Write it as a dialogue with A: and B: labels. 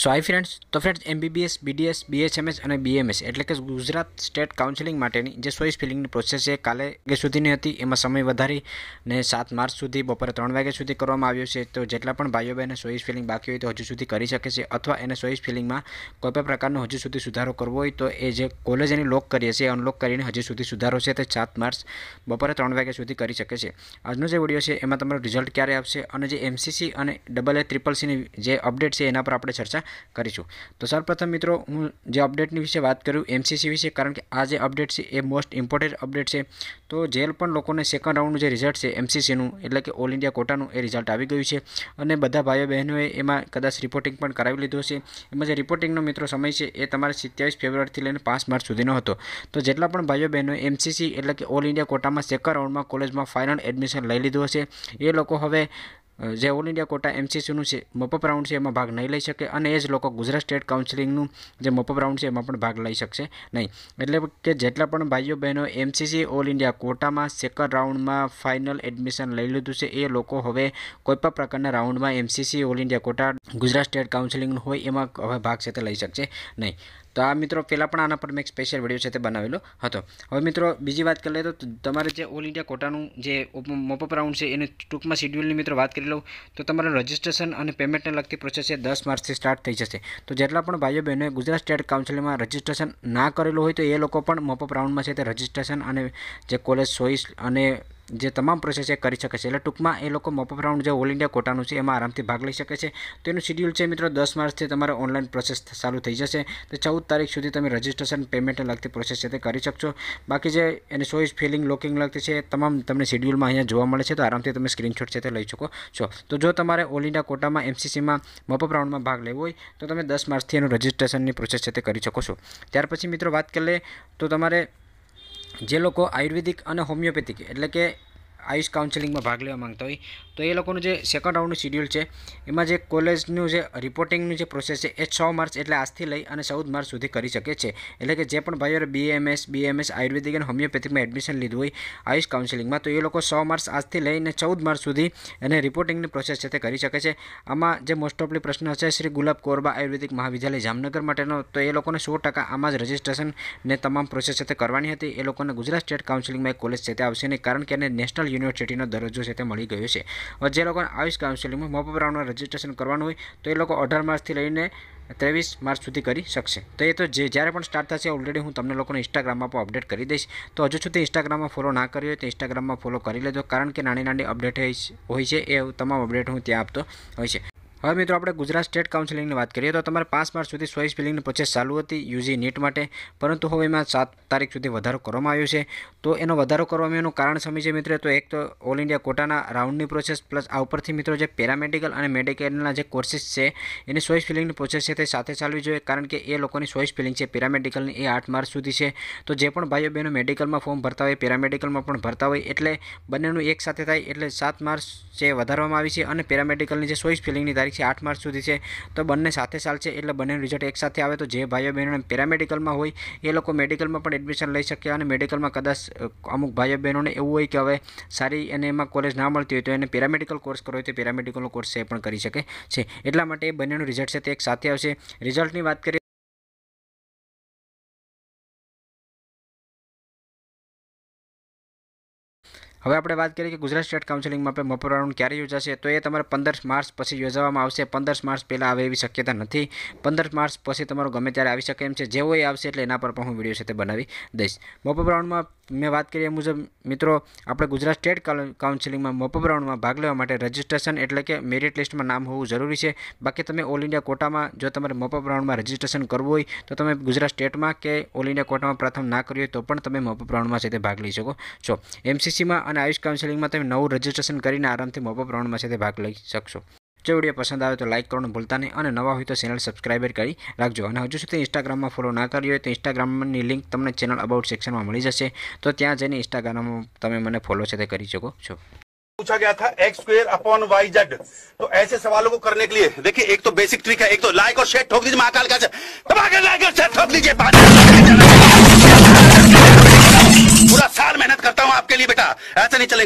A: so I friends તો friends MBBS BDS BHMS અને BMS એટલે કે ગુજરાત સ્ટેટ કાઉન્સિલિંગ માટેની જે ચોઈસ ફિલિંગની પ્રોસેસ છે કાલે વાગ્યા સુધીની હતી એમાં સમય વધારી ને સાત માર્ચ સુધી બપોરે ત્રણ વાગ્યા સુધી કરવામાં આવ્યો છે તો જેટલા પણ ભાઈઓ બહેને ચોઈસ ફિલિંગ બાકી હોય તો હજુ સુધી કરી શકે છે અથવા એને ચોઈસ ફિલિંગમાં કોઈપણ પ્રકારનો હજુ સુધી સુધારો કરવો હોય તો એ જે કોલેજ એની લોક કરીએ છીએ અનલોક કરીને હજુ સુધી સુધારો છે તે સાત માર્ચ બપોરે ત્રણ વાગ્યા સુધી કરી શકે છે આજનો જે વિડીયો છે એમાં તમારું રિઝલ્ટ ક્યારે આવશે અને જે એમસીસી અને ડબલ એ ટ્રિપલ સીની જે અપડેટ છે એના પર આપણે ચર્ચા ચર્ચા કરીશું તો સૌપ્રથમ મિત્રો હું જે અપડેટની વિશે વાત કરું એમસીસી વિશે કારણ કે આ જે અપડેટ છે એ મોસ્ટ ઇમ્પોર્ટન્ટ અપડેટ છે તો જેલ પણ લોકોને સેકન્ડ રાઉન્ડનું જે રિઝલ્ટ છે એમસીસીનું એટલે કે ઓલ ઇન્ડિયા કોટાનું એ રિઝલ્ટ આવી ગયું છે અને બધા ભાઈઓ બહેનોએ એમાં કદાચ રિપોર્ટિંગ પણ કરાવી લીધું છે એમાં જે રિપોર્ટિંગનો મિત્રો સમય છે એ તમારે સિત્યાવીસ ફેબ્રુઆરીથી લઈને પાંચ માર્ચ સુધીનો હતો તો જેટલા પણ ભાઈઓ બહેનોએ એમસીસી એટલે કે ઓલ ઇન્ડિયા કોટામાં સેકન્ડ રાઉન્ડમાં કોલેજમાં ફાઇનલ એડમિશન લઈ લીધું હશે એ લોકો હવે જે ઓલ ઇન્ડિયા કોટા એમસીસીનું છે મપઅપ રાઉન્ડ છે એમાં ભાગ નહીં લઈ શકે અને એ જ લોકો ગુજરાત સ્ટેટ કાઉન્સિલિંગનું જે મપઅપ રાઉન્ડ છે એમાં પણ ભાગ લઈ શકશે નહીં એટલે કે જેટલા પણ ભાઈઓ બહેનો એમસીસી ઓલ ઇન્ડિયા કોટામાં સેકન્ડ રાઉન્ડમાં ફાઇનલ એડમિશન લઈ લીધું છે એ લોકો હવે કોઈપણ પ્રકારના રાઉન્ડમાં MCC all India quota Gujarat state કાઉન્સિલિંગનું હોય એમાં હવે ભાગ છે તે લઈ શકશે નહીં તો આ મિત્રો પહેલાં પણ આના પર મેં એક સ્પેશિયલ વિડીયો છે તે બનાવેલો હતો હવે મિત્રો બીજી વાત કરી લઈએ તો તમારે જે ઓલ ઇન્ડિયા કોટાનું જે મોપઅપ રાઉન્ડ છે એની ટૂંકમાં શેડ્યુલની મિત્રો વાત કરી લઉં તો તમારું રજિસ્ટ્રેશન અને પેમેન્ટને લગતી પ્રોસેસ છે દસ માર્ચથી સ્ટાર્ટ થઈ જશે તો જેટલા પણ ભાઈઓ બહેનોએ ગુજરાત સ્ટેટ કાઉન્સિલમાં રજિસ્ટ્રેશન ના કરેલું હોય તો એ લોકો પણ મોપઅપ રાઉન્ડમાં છે તે રજિસ્ટ્રેશન અને જે કોલેજ ચોઈસ અને જે તમામ પ્રોસેસ એ કરી શકે છે એટલે ટૂંકમાં એ લોકો મોપઅપ રાઉન્ડ જે ઓલ ઇન્ડિયા કોટાનું છે એમાં આરામથી ભાગ લઈ શકે છે તો એનું શેડ્યુલ છે મિત્રો દસ માર્ચથી તમારે ઓનલાઈન પ્રોસેસ ચાલુ થઈ જશે તો ચૌદ તારીખ સુધી તમે રજિસ્ટ્રેશન પેમેન્ટને લગતી પ્રોસેસ છે તે કરી શકશો બાકી જે એને સોઈસ ફિલિંગ લોકિંગ લગતી છે તમામ તમને શેડ્યુલમાં અહીંયા જોવા મળે છે તો આરામથી તમે સ્ક્રીનશોટ છે તે લઈ શકો છો તો જો તમારે ઓલ ઇન્ડિયા કોટામાં એમસીસીમાં મોપઅપ રાઉન્ડમાં ભાગ લેવો હોય તો તમે દસ માર્ચથી એનું રજિસ્ટ્રેશનની પ્રોસેસ છે તે કરી શકો છો ત્યાર પછી મિત્રો વાત કરીએ તો તમારે જે લોકો આયુર્વેદિક અને હોમિયોપેથિક એટલે કે આયુષ કાઉન્સેલિંગમાં ભાગ લેવા માંગતા હોય તો એ લોકોનું જે સેકન્ડ રાઉન્ડનું શિડ્યુલ છે એમાં જે કોલેજનું જે રિપોર્ટિંગનું જે પ્રોસેસ છે એ છ માર્ચ એટલે આજથી લઈ અને ચૌદ માર્ચ સુધી કરી શકે છે એટલે કે જે પણ ભાઈઓએ બીએમએસ બીએમએસ આયુર્વેદિક અને હોમિયોપેથિકમાં એડમિશન લીધું હોય આયુષ કાઉન્સેલિંગમાં તો એ લોકો છ માર્ચ આજથી લઈને ચૌદ માર્ચ સુધી એને રિપોર્ટિંગની પ્રોસેસ છે તે કરી શકે છે આમાં જે મોસ્ટ ઓફલી પ્રશ્ન છે શ્રી ગુલાબ કોરબા આયુર્વેદિક મહાવિદ્યાલય જામનગર માટેનો તો એ લોકોને સો ટકા આમાં જ રજિસ્ટ્રેશન ને તમામ પ્રોસેસ છે તે કરવાની હતી એ લોકોને ગુજરાત સ્ટેટ કાઉન્સિલિંગમાં એક કોલેજ છે તે આવશે નહીં કારણ કે એને નેશનલ યુનિવર્સિટીનો દરજ્જો છે તે મળી ગયો છે જે લોકોને આયુષ કાઉન્સિલિંગમાં મોપઅપ રાઉન્ડમાં રજિસ્ટ્રેશન કરવાનું હોય તો એ લોકો અઢાર માર્ચથી લઈને ત્રેવીસ માર્ચ સુધી કરી શકશે તો એ તો જે જ્યારે પણ સ્ટાર્ટ થશે ઓલરેડી હું તમને લોકોને ઇન્સ્ટાગ્રામમાં પણ અપડેટ કરી દઈશ તો હજુ સુધી ઇન્સ્ટાગ્રામમાં ફોલો ના કર્યો હોય તો ઇન્સ્ટાગ્રામમાં ફોલો કરી લેજો કારણ કે નાની નાની અપડેટ હોય છે એ તમામ અપડેટ હું ત્યાં આપતો હોય છે હવે મિત્રો આપણે ગુજરાત સ્ટેટ કાઉન્સિલિંગની વાત કરીએ તો તમારે પાંચ માર્ચ સુધી ચોઈસ બિલિંગની પ્રોસેસ ચાલુ હતી યુજી નીટ માટે પરંતુ હવે એમાં સાત તારીખ સુધી વધારો કરવામાં આવ્યો છે તો એનો વધારો કરવામાં એનું કારણ સમજીએ મિત્રો તો એક તો ઓલ ઇન્ડિયા કોટાના રાઉન્ડની પ્રોસેસ પ્લસ આ ઉપરથી મિત્રો જે પેરામેડિકલ અને મેડિકેલના જે કોર્સિસ છે એની ચોઈસ ફિલિંગની પ્રોસેસ છે તે સાથે ચાલવી જોઈએ કારણ કે એ લોકોની ચોઈસ ફિલિંગ છે પેરામેડિકલની એ આઠ માર્ચ સુધી છે તો જે પણ ભાઈઓ બહેનો મેડિકલમાં ફોર્મ ભરતા હોય પેરામેડિકલમાં પણ ભરતા હોય એટલે બંનેનું એક સાથે થાય એટલે સાત માર્ચ જે વધારવામાં આવી છે અને પેરામેડિકલની જે ચોઈસ ફિલિંગની તારીખ છે આઠ માર્ચ સુધી છે તો બંને સાથે સાલ છે એટલે બંનેનું રિઝલ્ટ એકસાથે આવે તો જે ભાઈઓ બહેનોને પેરામેડિકલમાં હોય એ લોકો મેડિકલમાં પણ એડમિશન લઈ શકે અને મેડિકલમાં કદાચ અમુક ભાઈઓ બહેનોને એવું હોય કે હવે સારી અને એમાં કોલેજ ના મળતી હોય તો એને પેરામેડિકલ કોર્સ કરવો હોય તો પેરામેડિકલનો કોર્સ એ પણ કરી શકે છે એટલા માટે એ બંનેનું રિઝલ્ટ છે તે એક સાથે આવશે રિઝલ્ટની વાત કરીએ હવે આપણે વાત કરીએ કે ગુજરાત સ્ટેટ કાઉન્સિલિંગમાં આપણે બપોર રાઉન્ડ ક્યારે યોજાશે તો એ તમારે પંદર માર્ચ પછી યોજવામાં આવશે પંદર માર્ચ પહેલાં આવે એવી શક્યતા નથી પંદર માર્ચ પછી તમારો ગમે ત્યારે આવી શકે એમ છે જેવો એ આવશે એટલે એના પર પણ હું વિડીયો છે તે બનાવી દઈશ બપોર રાઉન્ડમાં મેં વાત કરી એ મુજબ મિત્રો આપણે ગુજરાત સ્ટેટ કાઉન્સિલિંગમાં મોપઅપ રાઉન્ડમાં ભાગ લેવા માટે રજિસ્ટ્રેશન એટલે કે મેરિટ લિસ્ટમાં નામ હોવું જરૂરી છે બાકી તમે ઓલ ઇન્ડિયા કોટામાં જો તમારે મોપઅપ રાઉન્ડમાં રજિસ્ટ્રેશન કરવું હોય તો તમે ગુજરાત સ્ટેટમાં કે ઓલ ઇન્ડિયા કોટામાં પ્રથમ ના કર્યું હોય તો પણ તમે મોપઅપ રાઉન્ડમાં છે તે ભાગ લઈ શકો છો એમસીસીમાં અને આયુષ કાઉન્સિલિંગમાં તમે નવું રજિસ્ટ્રેશન કરીને આરામથી મોપઅપ રાઉન્ડમાં છે તે ભાગ લઈ શકશો જો વિડીયો પસંદ આવે તો લાઇક કરવાનું ભૂલતા નહીં અને નવા હોય તો ચેનલ સબસ્ક્રાઈબર કરી રાખજો અને હજુ સુધી ઇન્સ્ટાગ્રામમાં ફોલો ના કર્યો હોય તો ઇન્સ્ટાગ્રામની લિંક તમને ચેનલ અબાઉટ સેક્શનમાં મળી જશે તો ત્યાં જઈને ઇન્સ્ટાગ્રામમાં તમે મને ફોલો છે તે કરી શકો છો पूछा गया था X square upon Y Z तो ऐसे सवालों को करने के लिए देखिए एक तो बेसिक ट्रिक है एक तो लाइक और शेयर ठोक दीजिए महाकाल का लाइक और शेयर ठोक दीजिए पूरा साल मेहनत करता हूं आपके लिए बेटा ऐसा नहीं चलेगा